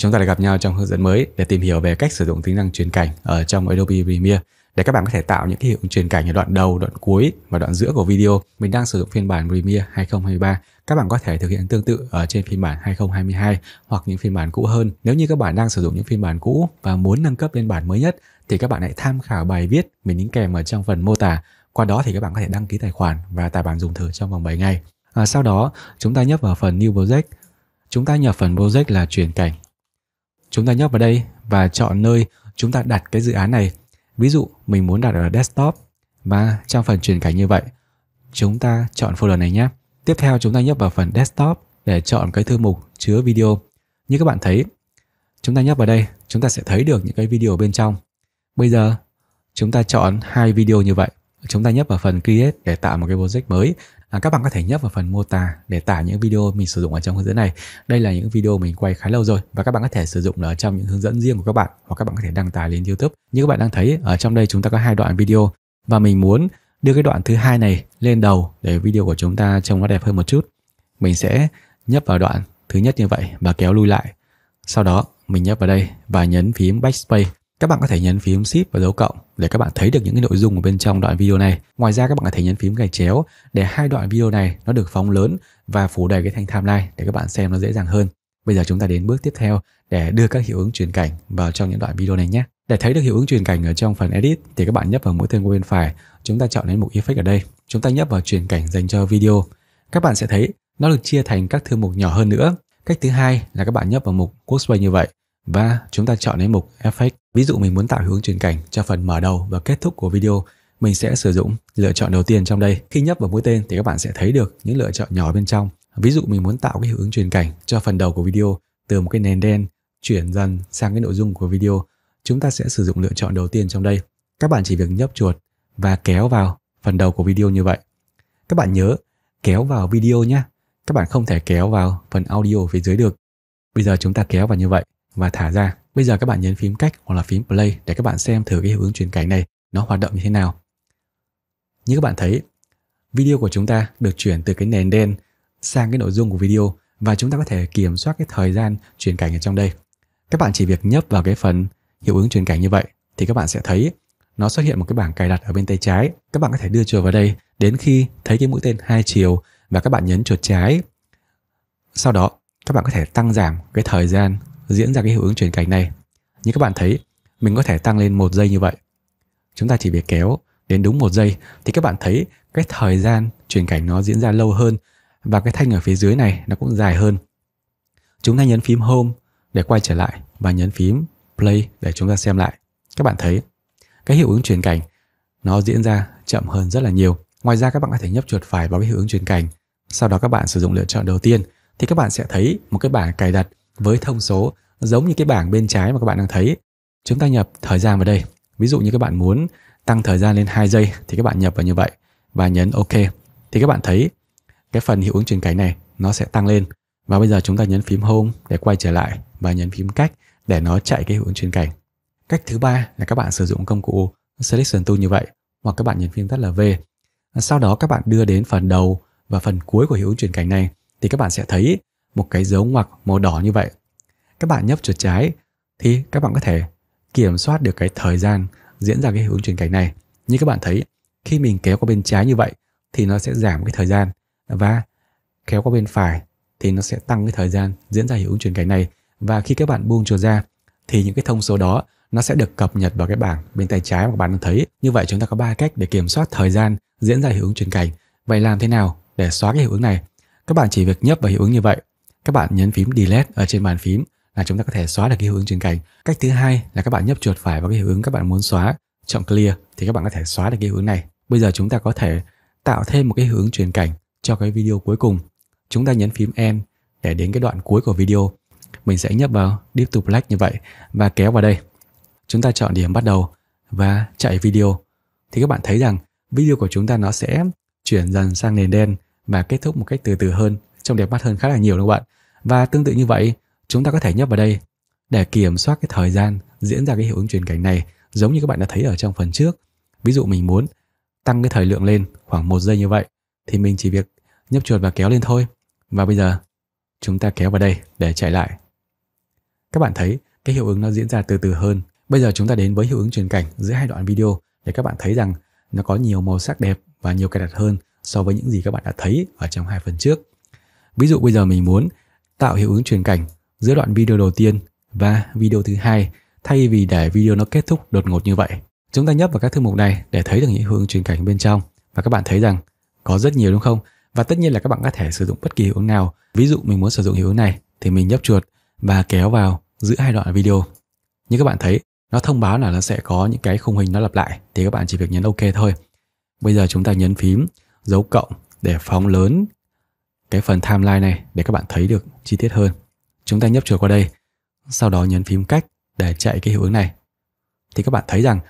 Chúng ta lại gặp nhau trong hướng dẫn mới để tìm hiểu về cách sử dụng tính năng truyền cảnh ở trong Adobe Premiere để các bạn có thể tạo những cái hiệu truyền cảnh ở đoạn đầu, đoạn cuối và đoạn giữa của video. Mình đang sử dụng phiên bản Premiere 2023. Các bạn có thể thực hiện tương tự ở trên phiên bản 2022 hoặc những phiên bản cũ hơn. Nếu như các bạn đang sử dụng những phiên bản cũ và muốn nâng cấp lên bản mới nhất thì các bạn hãy tham khảo bài viết mình đính kèm ở trong phần mô tả. Qua đó thì các bạn có thể đăng ký tài khoản và tải bản dùng thử trong vòng 7 ngày. À, sau đó, chúng ta nhấp vào phần New Project. Chúng ta nhập phần project là truyền cảnh Chúng ta nhấp vào đây và chọn nơi chúng ta đặt cái dự án này. Ví dụ mình muốn đặt ở desktop và trong phần truyền cảnh như vậy, chúng ta chọn folder này nhé. Tiếp theo chúng ta nhấp vào phần desktop để chọn cái thư mục chứa video. Như các bạn thấy, chúng ta nhấp vào đây, chúng ta sẽ thấy được những cái video bên trong. Bây giờ chúng ta chọn hai video như vậy. Chúng ta nhấp vào phần create để tạo một cái project mới à, các bạn có thể nhấp vào phần mô tả để tải những video mình sử dụng ở trong hướng dẫn này đây là những video mình quay khá lâu rồi và các bạn có thể sử dụng ở trong những hướng dẫn riêng của các bạn hoặc các bạn có thể đăng tải lên youtube như các bạn đang thấy ở trong đây chúng ta có hai đoạn video và mình muốn đưa cái đoạn thứ hai này lên đầu để video của chúng ta trông nó đẹp hơn một chút mình sẽ nhấp vào đoạn thứ nhất như vậy và kéo lui lại sau đó mình nhấp vào đây và nhấn phím backspace các bạn có thể nhấn phím Shift và dấu cộng để các bạn thấy được những cái nội dung ở bên trong đoạn video này. Ngoài ra các bạn có thể nhấn phím gạch chéo để hai đoạn video này nó được phóng lớn và phủ đầy cái thanh timeline để các bạn xem nó dễ dàng hơn. Bây giờ chúng ta đến bước tiếp theo để đưa các hiệu ứng truyền cảnh vào trong những đoạn video này nhé. Để thấy được hiệu ứng truyền cảnh ở trong phần edit thì các bạn nhấp vào mũi tên của bên phải, chúng ta chọn đến mục effect ở đây. Chúng ta nhấp vào truyền cảnh dành cho video. Các bạn sẽ thấy nó được chia thành các thư mục nhỏ hơn nữa. Cách thứ hai là các bạn nhấp vào mục cursor như vậy và chúng ta chọn đến mục effect Ví dụ mình muốn tạo hướng chuyển cảnh cho phần mở đầu và kết thúc của video, mình sẽ sử dụng lựa chọn đầu tiên trong đây. Khi nhấp vào mũi tên thì các bạn sẽ thấy được những lựa chọn nhỏ bên trong. Ví dụ mình muốn tạo cái hiệu ứng truyền cảnh cho phần đầu của video từ một cái nền đen chuyển dần sang cái nội dung của video. Chúng ta sẽ sử dụng lựa chọn đầu tiên trong đây. Các bạn chỉ việc nhấp chuột và kéo vào phần đầu của video như vậy. Các bạn nhớ kéo vào video nhé. Các bạn không thể kéo vào phần audio phía dưới được. Bây giờ chúng ta kéo vào như vậy và thả ra. Bây giờ các bạn nhấn phím cách hoặc là phím play để các bạn xem thử cái hiệu ứng chuyển cảnh này nó hoạt động như thế nào. Như các bạn thấy, video của chúng ta được chuyển từ cái nền đen sang cái nội dung của video và chúng ta có thể kiểm soát cái thời gian chuyển cảnh ở trong đây. Các bạn chỉ việc nhấp vào cái phần hiệu ứng chuyển cảnh như vậy thì các bạn sẽ thấy nó xuất hiện một cái bảng cài đặt ở bên tay trái. Các bạn có thể đưa chuột vào đây đến khi thấy cái mũi tên hai chiều và các bạn nhấn chuột trái. Sau đó, các bạn có thể tăng giảm cái thời gian diễn ra cái hiệu ứng chuyển cảnh này. Như các bạn thấy, mình có thể tăng lên một giây như vậy. Chúng ta chỉ việc kéo đến đúng một giây thì các bạn thấy cái thời gian chuyển cảnh nó diễn ra lâu hơn và cái thanh ở phía dưới này nó cũng dài hơn. Chúng ta nhấn phím Home để quay trở lại và nhấn phím Play để chúng ta xem lại. Các bạn thấy cái hiệu ứng chuyển cảnh nó diễn ra chậm hơn rất là nhiều. Ngoài ra các bạn có thể nhấp chuột phải vào cái hiệu ứng chuyển cảnh. Sau đó các bạn sử dụng lựa chọn đầu tiên thì các bạn sẽ thấy một cái bảng cài đặt với thông số giống như cái bảng bên trái mà các bạn đang thấy. Chúng ta nhập thời gian vào đây. Ví dụ như các bạn muốn tăng thời gian lên 2 giây thì các bạn nhập vào như vậy và nhấn OK. Thì các bạn thấy cái phần hiệu ứng truyền cảnh này nó sẽ tăng lên. Và bây giờ chúng ta nhấn phím Home để quay trở lại và nhấn phím cách để nó chạy cái hiệu ứng truyền cảnh. Cách thứ ba là các bạn sử dụng công cụ Selection Tool như vậy hoặc các bạn nhấn phím tắt là V. Sau đó các bạn đưa đến phần đầu và phần cuối của hiệu ứng truyền cảnh này thì các bạn sẽ thấy một cái dấu ngoặc màu đỏ như vậy. Các bạn nhấp chuột trái thì các bạn có thể kiểm soát được cái thời gian diễn ra cái hướng chuyển cảnh này. Như các bạn thấy, khi mình kéo qua bên trái như vậy thì nó sẽ giảm cái thời gian và kéo qua bên phải thì nó sẽ tăng cái thời gian diễn ra hiệu ứng chuyển cảnh này và khi các bạn buông chuột ra thì những cái thông số đó nó sẽ được cập nhật vào cái bảng bên tay trái mà các bạn đang thấy. Như vậy chúng ta có ba cách để kiểm soát thời gian diễn ra hiệu ứng chuyển cảnh. Vậy làm thế nào để xóa cái hiệu ứng này? Các bạn chỉ việc nhấp vào hiệu ứng như vậy các bạn nhấn phím delete ở trên bàn phím là chúng ta có thể xóa được cái hiệu ứng trên cành. Cách thứ hai là các bạn nhấp chuột phải vào cái hiệu ứng các bạn muốn xóa, chọn clear thì các bạn có thể xóa được cái hiệu ứng này. Bây giờ chúng ta có thể tạo thêm một cái hiệu ứng truyền cảnh cho cái video cuối cùng. Chúng ta nhấn phím end để đến cái đoạn cuối của video. Mình sẽ nhấp vào deep to black như vậy và kéo vào đây. Chúng ta chọn điểm bắt đầu và chạy video. Thì các bạn thấy rằng video của chúng ta nó sẽ chuyển dần sang nền đen và kết thúc một cách từ từ hơn, trông đẹp mắt hơn khá là nhiều đúng không bạn? Và tương tự như vậy, chúng ta có thể nhấp vào đây để kiểm soát cái thời gian diễn ra cái hiệu ứng truyền cảnh này giống như các bạn đã thấy ở trong phần trước. Ví dụ mình muốn tăng cái thời lượng lên khoảng một giây như vậy thì mình chỉ việc nhấp chuột và kéo lên thôi. Và bây giờ chúng ta kéo vào đây để chạy lại. Các bạn thấy cái hiệu ứng nó diễn ra từ từ hơn. Bây giờ chúng ta đến với hiệu ứng truyền cảnh giữa hai đoạn video để các bạn thấy rằng nó có nhiều màu sắc đẹp và nhiều cài đặt hơn so với những gì các bạn đã thấy ở trong hai phần trước. Ví dụ bây giờ mình muốn tạo hiệu ứng truyền cảnh giữa đoạn video đầu tiên và video thứ hai thay vì để video nó kết thúc đột ngột như vậy. Chúng ta nhấp vào các thư mục này để thấy được những hiệu ứng truyền cảnh bên trong và các bạn thấy rằng có rất nhiều đúng không? Và tất nhiên là các bạn có thể sử dụng bất kỳ hiệu ứng nào. Ví dụ mình muốn sử dụng hiệu ứng này thì mình nhấp chuột và kéo vào giữa hai đoạn video. Như các bạn thấy, nó thông báo là nó sẽ có những cái khung hình nó lặp lại thì các bạn chỉ việc nhấn OK thôi. Bây giờ chúng ta nhấn phím dấu cộng để phóng lớn cái phần timeline này để các bạn thấy được chi tiết hơn. Chúng ta nhấp chuột qua đây, sau đó nhấn phím cách để chạy cái hiệu ứng này. Thì các bạn thấy rằng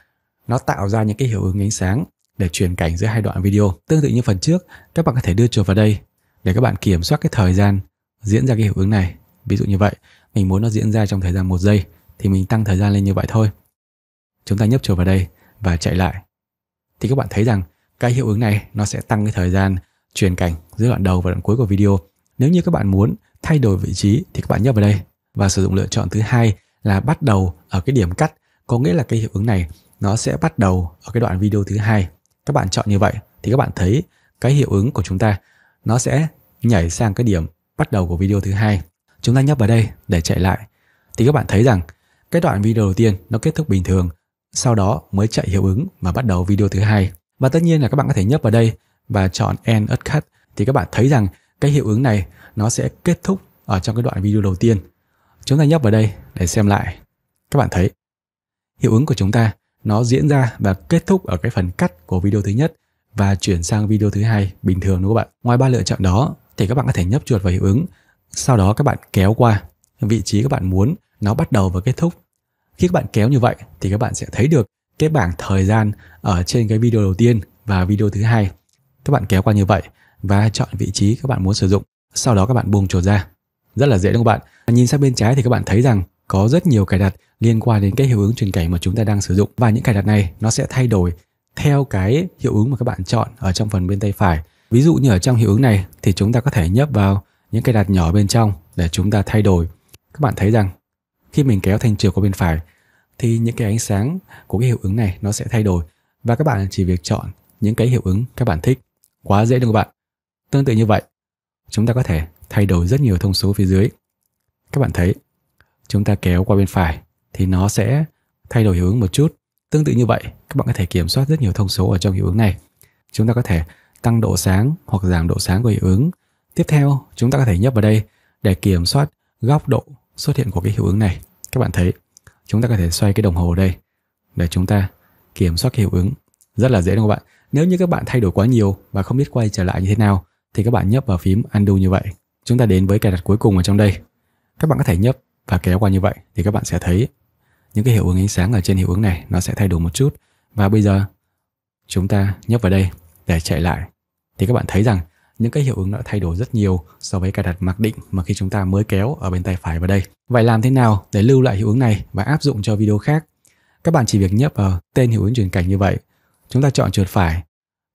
nó tạo ra những cái hiệu ứng ánh sáng để chuyển cảnh giữa hai đoạn video. Tương tự như phần trước, các bạn có thể đưa chuột vào đây để các bạn kiểm soát cái thời gian diễn ra cái hiệu ứng này. Ví dụ như vậy, mình muốn nó diễn ra trong thời gian một giây thì mình tăng thời gian lên như vậy thôi. Chúng ta nhấp chuột vào đây và chạy lại. Thì các bạn thấy rằng cái hiệu ứng này nó sẽ tăng cái thời gian truyền cảnh giữa đoạn đầu và đoạn cuối của video. Nếu như các bạn muốn thay đổi vị trí thì các bạn nhấp vào đây và sử dụng lựa chọn thứ hai là bắt đầu ở cái điểm cắt, có nghĩa là cái hiệu ứng này nó sẽ bắt đầu ở cái đoạn video thứ hai. Các bạn chọn như vậy thì các bạn thấy cái hiệu ứng của chúng ta nó sẽ nhảy sang cái điểm bắt đầu của video thứ hai. Chúng ta nhấp vào đây để chạy lại thì các bạn thấy rằng cái đoạn video đầu tiên nó kết thúc bình thường, sau đó mới chạy hiệu ứng và bắt đầu video thứ hai. Và tất nhiên là các bạn có thể nhấp vào đây và chọn end at cut thì các bạn thấy rằng cái hiệu ứng này nó sẽ kết thúc ở trong cái đoạn video đầu tiên. Chúng ta nhấp vào đây để xem lại. Các bạn thấy hiệu ứng của chúng ta nó diễn ra và kết thúc ở cái phần cắt của video thứ nhất và chuyển sang video thứ hai bình thường đúng không các bạn? Ngoài ba lựa chọn đó thì các bạn có thể nhấp chuột vào hiệu ứng, sau đó các bạn kéo qua vị trí các bạn muốn nó bắt đầu và kết thúc. Khi các bạn kéo như vậy thì các bạn sẽ thấy được cái bảng thời gian ở trên cái video đầu tiên và video thứ hai các bạn kéo qua như vậy và chọn vị trí các bạn muốn sử dụng. Sau đó các bạn buông chuột ra. Rất là dễ đúng không các bạn? Nhìn sang bên trái thì các bạn thấy rằng có rất nhiều cài đặt liên quan đến cái hiệu ứng truyền cảnh mà chúng ta đang sử dụng và những cài đặt này nó sẽ thay đổi theo cái hiệu ứng mà các bạn chọn ở trong phần bên tay phải. Ví dụ như ở trong hiệu ứng này thì chúng ta có thể nhấp vào những cài đặt nhỏ bên trong để chúng ta thay đổi. Các bạn thấy rằng khi mình kéo thanh chiều qua bên phải thì những cái ánh sáng của cái hiệu ứng này nó sẽ thay đổi và các bạn chỉ việc chọn những cái hiệu ứng các bạn thích. Quá dễ đúng các bạn? Tương tự như vậy, chúng ta có thể thay đổi rất nhiều thông số phía dưới. Các bạn thấy, chúng ta kéo qua bên phải thì nó sẽ thay đổi hiệu ứng một chút. Tương tự như vậy, các bạn có thể kiểm soát rất nhiều thông số ở trong hiệu ứng này. Chúng ta có thể tăng độ sáng hoặc giảm độ sáng của hiệu ứng. Tiếp theo, chúng ta có thể nhấp vào đây để kiểm soát góc độ xuất hiện của cái hiệu ứng này. Các bạn thấy, chúng ta có thể xoay cái đồng hồ đây để chúng ta kiểm soát cái hiệu ứng. Rất là dễ đúng không các bạn? Nếu như các bạn thay đổi quá nhiều và không biết quay trở lại như thế nào thì các bạn nhấp vào phím undo như vậy. Chúng ta đến với cài đặt cuối cùng ở trong đây. Các bạn có thể nhấp và kéo qua như vậy thì các bạn sẽ thấy những cái hiệu ứng ánh sáng ở trên hiệu ứng này nó sẽ thay đổi một chút. Và bây giờ chúng ta nhấp vào đây để chạy lại thì các bạn thấy rằng những cái hiệu ứng đã thay đổi rất nhiều so với cài đặt mặc định mà khi chúng ta mới kéo ở bên tay phải vào đây. Vậy làm thế nào để lưu lại hiệu ứng này và áp dụng cho video khác? Các bạn chỉ việc nhấp vào tên hiệu ứng chuyển cảnh như vậy chúng ta chọn chuột phải,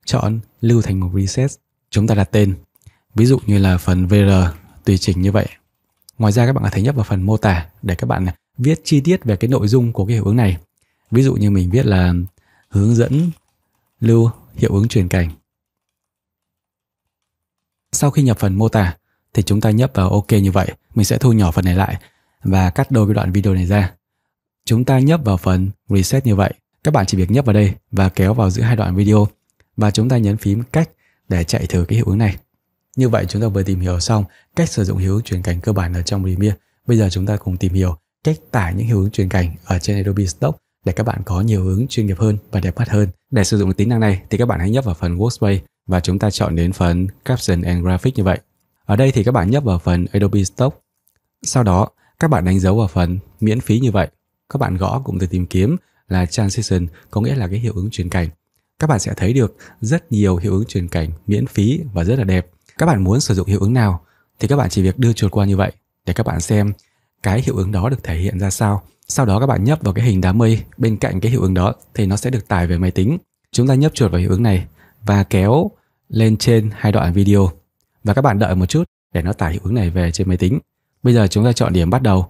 chọn lưu thành mục reset, chúng ta đặt tên. Ví dụ như là phần VR tùy chỉnh như vậy. Ngoài ra các bạn có thể nhấp vào phần mô tả để các bạn viết chi tiết về cái nội dung của cái hiệu ứng này. Ví dụ như mình viết là hướng dẫn lưu hiệu ứng truyền cảnh. Sau khi nhập phần mô tả thì chúng ta nhấp vào OK như vậy. Mình sẽ thu nhỏ phần này lại và cắt đôi cái đoạn video này ra. Chúng ta nhấp vào phần Reset như vậy các bạn chỉ việc nhấp vào đây và kéo vào giữa hai đoạn video và chúng ta nhấn phím cách để chạy thử cái hiệu ứng này. Như vậy chúng ta vừa tìm hiểu xong cách sử dụng hiệu ứng chuyển cảnh cơ bản ở trong Premiere. Bây giờ chúng ta cùng tìm hiểu cách tải những hiệu ứng chuyển cảnh ở trên Adobe Stock để các bạn có nhiều ứng chuyên nghiệp hơn và đẹp mắt hơn. Để sử dụng tính năng này thì các bạn hãy nhấp vào phần Workspace và chúng ta chọn đến phần Caption and Graphics như vậy. Ở đây thì các bạn nhấp vào phần Adobe Stock. Sau đó, các bạn đánh dấu vào phần miễn phí như vậy. Các bạn gõ cụm từ tìm kiếm là transition có nghĩa là cái hiệu ứng chuyển cảnh các bạn sẽ thấy được rất nhiều hiệu ứng chuyển cảnh miễn phí và rất là đẹp các bạn muốn sử dụng hiệu ứng nào thì các bạn chỉ việc đưa chuột qua như vậy để các bạn xem cái hiệu ứng đó được thể hiện ra sao sau đó các bạn nhấp vào cái hình đám mây bên cạnh cái hiệu ứng đó thì nó sẽ được tải về máy tính chúng ta nhấp chuột vào hiệu ứng này và kéo lên trên hai đoạn video và các bạn đợi một chút để nó tải hiệu ứng này về trên máy tính bây giờ chúng ta chọn điểm bắt đầu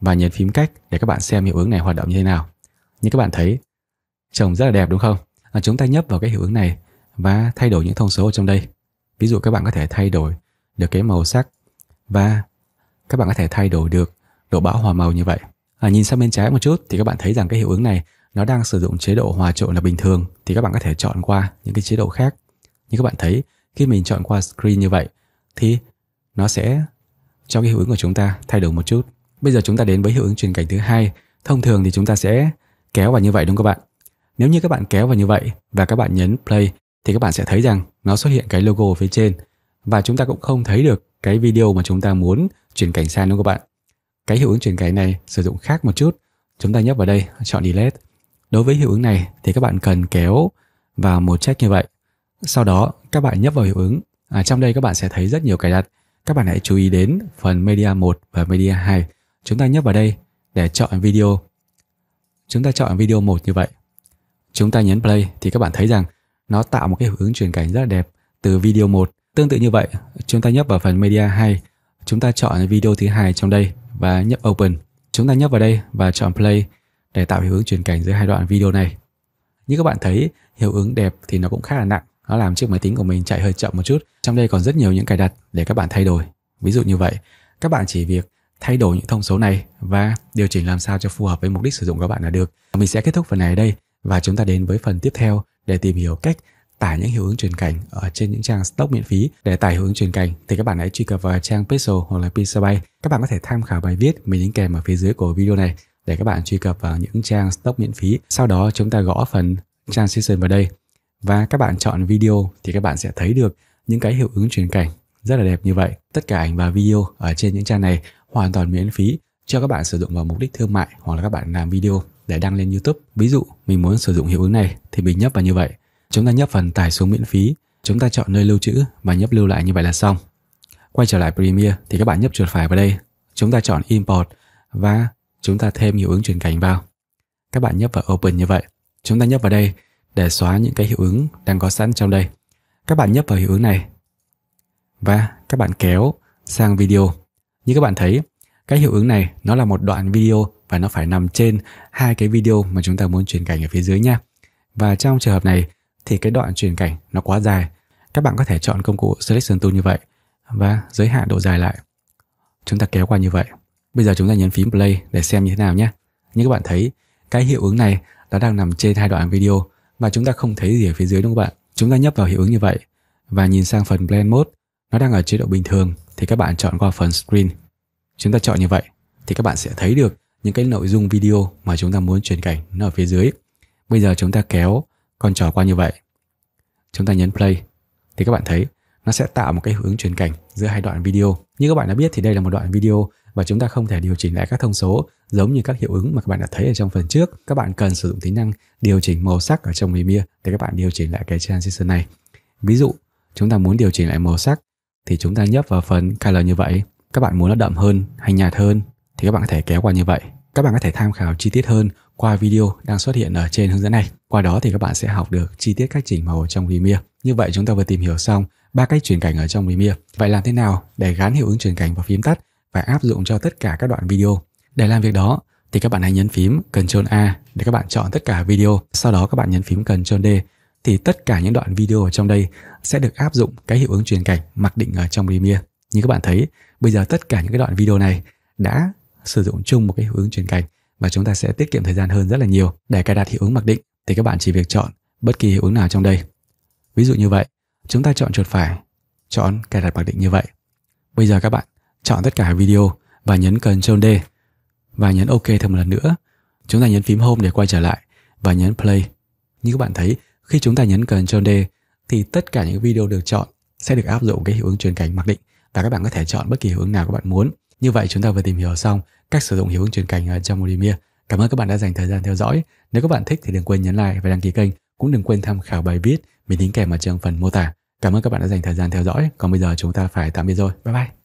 và nhấn phím cách để các bạn xem hiệu ứng này hoạt động như thế nào như các bạn thấy, trông rất là đẹp đúng không? À, chúng ta nhấp vào cái hiệu ứng này và thay đổi những thông số ở trong đây. Ví dụ các bạn có thể thay đổi được cái màu sắc và các bạn có thể thay đổi được độ bão hòa màu như vậy. À, nhìn sang bên trái một chút thì các bạn thấy rằng cái hiệu ứng này nó đang sử dụng chế độ hòa trộn là bình thường thì các bạn có thể chọn qua những cái chế độ khác. Như các bạn thấy, khi mình chọn qua screen như vậy thì nó sẽ cho cái hiệu ứng của chúng ta thay đổi một chút. Bây giờ chúng ta đến với hiệu ứng truyền cảnh thứ hai. Thông thường thì chúng ta sẽ kéo vào như vậy đúng không các bạn? Nếu như các bạn kéo vào như vậy và các bạn nhấn play thì các bạn sẽ thấy rằng nó xuất hiện cái logo ở phía trên và chúng ta cũng không thấy được cái video mà chúng ta muốn chuyển cảnh sang đúng không các bạn? Cái hiệu ứng chuyển cảnh này sử dụng khác một chút. Chúng ta nhấp vào đây, chọn delete. Đối với hiệu ứng này thì các bạn cần kéo vào một check như vậy. Sau đó các bạn nhấp vào hiệu ứng. À, trong đây các bạn sẽ thấy rất nhiều cài đặt. Các bạn hãy chú ý đến phần Media 1 và Media 2. Chúng ta nhấp vào đây để chọn video chúng ta chọn video một như vậy. Chúng ta nhấn play thì các bạn thấy rằng nó tạo một cái hướng chuyển cảnh rất là đẹp từ video 1. Tương tự như vậy, chúng ta nhấp vào phần media 2, chúng ta chọn video thứ hai trong đây và nhấp open. Chúng ta nhấp vào đây và chọn play để tạo hiệu ứng chuyển cảnh giữa hai đoạn video này. Như các bạn thấy, hiệu ứng đẹp thì nó cũng khá là nặng, nó làm chiếc máy tính của mình chạy hơi chậm một chút. Trong đây còn rất nhiều những cài đặt để các bạn thay đổi. Ví dụ như vậy, các bạn chỉ việc thay đổi những thông số này và điều chỉnh làm sao cho phù hợp với mục đích sử dụng của bạn là được. Mình sẽ kết thúc phần này ở đây và chúng ta đến với phần tiếp theo để tìm hiểu cách tải những hiệu ứng truyền cảnh ở trên những trang stock miễn phí để tải hiệu ứng truyền cảnh thì các bạn hãy truy cập vào trang Pixel hoặc là Pixabay. Các bạn có thể tham khảo bài viết mình đính kèm ở phía dưới của video này để các bạn truy cập vào những trang stock miễn phí. Sau đó chúng ta gõ phần transition vào đây và các bạn chọn video thì các bạn sẽ thấy được những cái hiệu ứng truyền cảnh rất là đẹp như vậy. Tất cả ảnh và video ở trên những trang này hoàn toàn miễn phí cho các bạn sử dụng vào mục đích thương mại hoặc là các bạn làm video để đăng lên YouTube. Ví dụ mình muốn sử dụng hiệu ứng này thì mình nhấp vào như vậy. Chúng ta nhấp phần tải xuống miễn phí, chúng ta chọn nơi lưu trữ và nhấp lưu lại như vậy là xong. Quay trở lại Premiere thì các bạn nhấp chuột phải vào đây, chúng ta chọn Import và chúng ta thêm hiệu ứng chuyển cảnh vào. Các bạn nhấp vào Open như vậy. Chúng ta nhấp vào đây để xóa những cái hiệu ứng đang có sẵn trong đây. Các bạn nhấp vào hiệu ứng này và các bạn kéo sang video. Như các bạn thấy, cái hiệu ứng này nó là một đoạn video và nó phải nằm trên hai cái video mà chúng ta muốn chuyển cảnh ở phía dưới nha. Và trong trường hợp này thì cái đoạn chuyển cảnh nó quá dài. Các bạn có thể chọn công cụ Selection Tool như vậy và giới hạn độ dài lại. Chúng ta kéo qua như vậy. Bây giờ chúng ta nhấn phím Play để xem như thế nào nhé. Như các bạn thấy, cái hiệu ứng này nó đang nằm trên hai đoạn video và chúng ta không thấy gì ở phía dưới đúng không bạn? Chúng ta nhấp vào hiệu ứng như vậy và nhìn sang phần Blend Mode nó đang ở chế độ bình thường thì các bạn chọn qua phần screen. Chúng ta chọn như vậy thì các bạn sẽ thấy được những cái nội dung video mà chúng ta muốn chuyển cảnh nó ở phía dưới. Bây giờ chúng ta kéo con trò qua như vậy. Chúng ta nhấn play thì các bạn thấy nó sẽ tạo một cái hướng chuyển cảnh giữa hai đoạn video. Như các bạn đã biết thì đây là một đoạn video và chúng ta không thể điều chỉnh lại các thông số giống như các hiệu ứng mà các bạn đã thấy ở trong phần trước. Các bạn cần sử dụng tính năng điều chỉnh màu sắc ở trong Premiere để các bạn điều chỉnh lại cái transition này. Ví dụ, chúng ta muốn điều chỉnh lại màu sắc thì chúng ta nhấp vào phần color như vậy. Các bạn muốn nó đậm hơn hay nhạt hơn thì các bạn có thể kéo qua như vậy. Các bạn có thể tham khảo chi tiết hơn qua video đang xuất hiện ở trên hướng dẫn này. Qua đó thì các bạn sẽ học được chi tiết cách chỉnh màu trong Premiere. Như vậy chúng ta vừa tìm hiểu xong ba cách chuyển cảnh ở trong Premiere. Vậy làm thế nào để gắn hiệu ứng chuyển cảnh vào phím tắt và áp dụng cho tất cả các đoạn video? Để làm việc đó thì các bạn hãy nhấn phím Ctrl A để các bạn chọn tất cả video, sau đó các bạn nhấn phím Ctrl D thì tất cả những đoạn video ở trong đây sẽ được áp dụng cái hiệu ứng truyền cảnh mặc định ở trong Premiere. Như các bạn thấy, bây giờ tất cả những cái đoạn video này đã sử dụng chung một cái hiệu ứng truyền cảnh và chúng ta sẽ tiết kiệm thời gian hơn rất là nhiều. Để cài đặt hiệu ứng mặc định thì các bạn chỉ việc chọn bất kỳ hiệu ứng nào trong đây. Ví dụ như vậy, chúng ta chọn chuột phải, chọn cài đặt mặc định như vậy. Bây giờ các bạn chọn tất cả video và nhấn Ctrl D và nhấn OK thêm một lần nữa. Chúng ta nhấn phím Home để quay trở lại và nhấn Play. Như các bạn thấy, khi chúng ta nhấn Ctrl D thì tất cả những video được chọn sẽ được áp dụng cái hiệu ứng truyền cảnh mặc định và các bạn có thể chọn bất kỳ hướng nào các bạn muốn. Như vậy chúng ta vừa tìm hiểu xong cách sử dụng hiệu ứng truyền cảnh ở trong Premiere. Cảm ơn các bạn đã dành thời gian theo dõi. Nếu các bạn thích thì đừng quên nhấn like và đăng ký kênh. Cũng đừng quên tham khảo bài viết mình đính kèm ở trong phần mô tả. Cảm ơn các bạn đã dành thời gian theo dõi. Còn bây giờ chúng ta phải tạm biệt rồi. Bye bye.